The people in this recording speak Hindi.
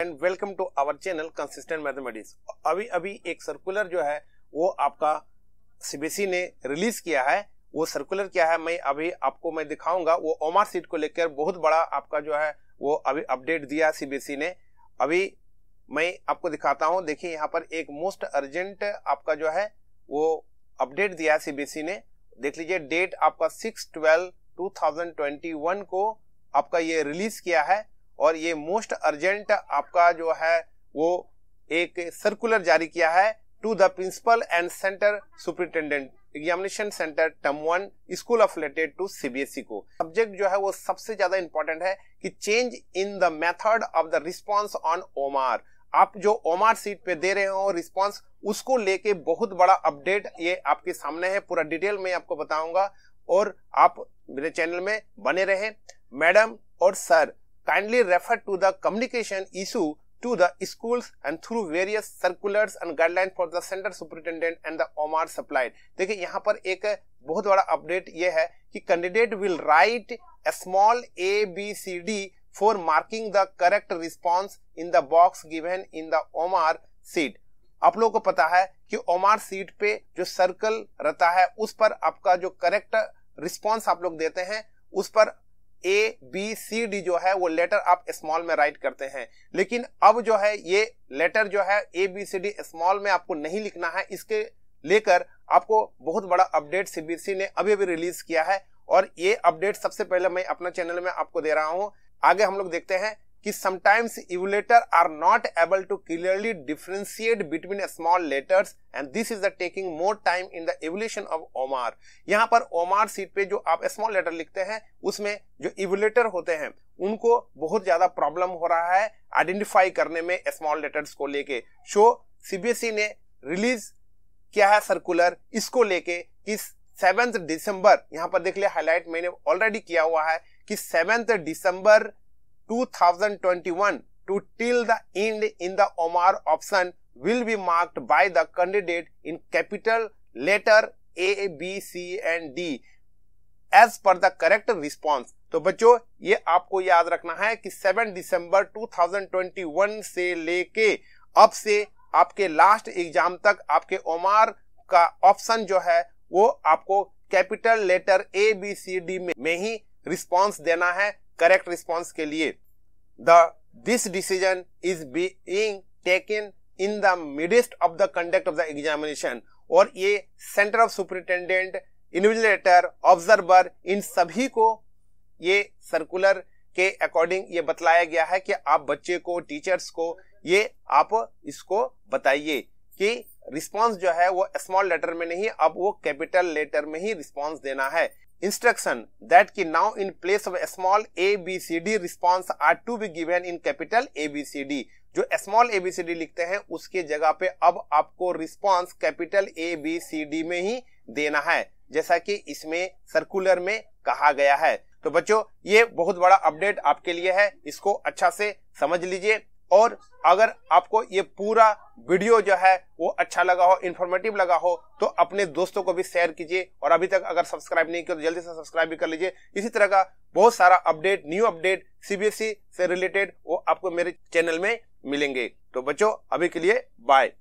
And welcome to our channel consistent mathematics अभी अभी एक सर्कुलर जो है वो आपका सीबीएसई ने रिलीज किया है वो सर्कुलर क्या है मैं अभी आपको मैं दिखाऊंगा वो ओमार सीट को लेकर बहुत बड़ा आपका जो है वो अभी अपडेट दिया सीबीएसई ने अभी मैं आपको दिखाता हूँ देखिए यहाँ पर एक मोस्ट अर्जेंट आपका जो है वो अपडेट दिया सीबीएसई ने देख लीजिए डेट आपका six twelve two thousand twenty one को आपका ये रिलीज किया है और ये मोस्ट अर्जेंट आपका जो है वो एक सर्कुलर जारी किया है to the principal and centre superintendent examination centre term one school of related to CBSE को सब्जेक्ट जो है वो सबसे ज्यादा इंपॉर्टेंट है कि change in the method of the response on OMR आप जो ओमार सीट पे दे रहे हो रिस्पॉन्स उसको लेके बहुत बड़ा अपडेट ये आपके सामने है पूरा डिटेल में आपको बताऊंगा और आप मेरे चैनल में बने रहे मैडम और sir kindly refer to the communication issue to the schools and through various circulars and guidelines for the center superintendent and the omar supplied dekhiye yahan par ek bahut bada update ye hai ki candidate will write a small a b c d for marking the correct response in the box given in the omar sheet आप लोगों को पता है कि ओमार सीट पे जो सर्कल रहता है उस पर आपका जो करेक्ट रिस्पांस आप लोग देते हैं उस पर ए बी सी डी जो है वो लेटर आप स्मॉल में राइट करते हैं लेकिन अब जो है ये लेटर जो है A B C D small में आपको नहीं लिखना है इसके लेकर आपको बहुत बड़ा अपडेट सीबीएसई ने अभी अभी रिलीज किया है और ये अपडेट सबसे पहले मैं अपना चैनल में आपको दे रहा हूँ आगे हम लोग देखते हैं कि sometimes evaluator are not able to clearly differentiate between small letters and this is the taking more time in the evaluation of OMR यहाँ पर ओमार सीट पे जो आप स्मॉल लेटर लिखते हैं उसमें जो इवलेटर होते हैं उनको बहुत ज्यादा प्रॉब्लम हो रहा है आइडेंटिफाई करने में स्मॉल लेटर्स को लेके सो सीबीएसई e ने रिलीज किया है सर्कुलर इसको लेके किस सेवेंथ दिसंबर यहां पर देख लिया हाईलाइट मैंने ऑलरेडी किया हुआ है कि seventh December 2021 to till the end in the Omar option will be marked by the candidate in capital letter A, B, C and D as per the correct response. तो बच्चों ये आपको याद रखना है कि 7 दिसंबर 2021 से लेके अब से आपके लास्ट एग्जाम तक आपके ओमार का ऑप्शन जो है वो आपको capital letter A B C D में, ही रिस्पांस देना है करेक्ट रिस्पॉन्स के लिए the this decision is being taken in the midst of the conduct of the examination और ये centre of superintendent invigilator observer इन सभी को ये सर्कुलर के अकॉर्डिंग ये बतलाया गया है कि आप बच्चे को टीचर्स को ये आप इसको बताइए कि रिस्पांस जो है वो स्मॉल लेटर में नहीं अब वो कैपिटल लेटर में ही रिस्पांस देना है instruction that ki now in place of a small a b c d response are to be given in capital a b c d जो स्मॉल एबीसीडी लिखते हैं उसके जगह पे अब आपको response capital A B C D में ही देना है जैसा कि इसमें सर्कुलर में कहा गया है तो बच्चों ये बहुत बड़ा अपडेट आपके लिए है इसको अच्छा से समझ लीजिए और अगर आपको ये पूरा वीडियो जो है वो अच्छा लगा हो इन्फॉर्मेटिव लगा हो तो अपने दोस्तों को भी शेयर कीजिए और अभी तक अगर सब्सक्राइब नहीं किया तो जल्दी से सब्सक्राइब भी कर लीजिए इसी तरह का बहुत सारा अपडेट न्यू अपडेट सीबीएसई से रिलेटेड वो आपको मेरे चैनल में मिलेंगे तो बच्चों अभी के लिए बाय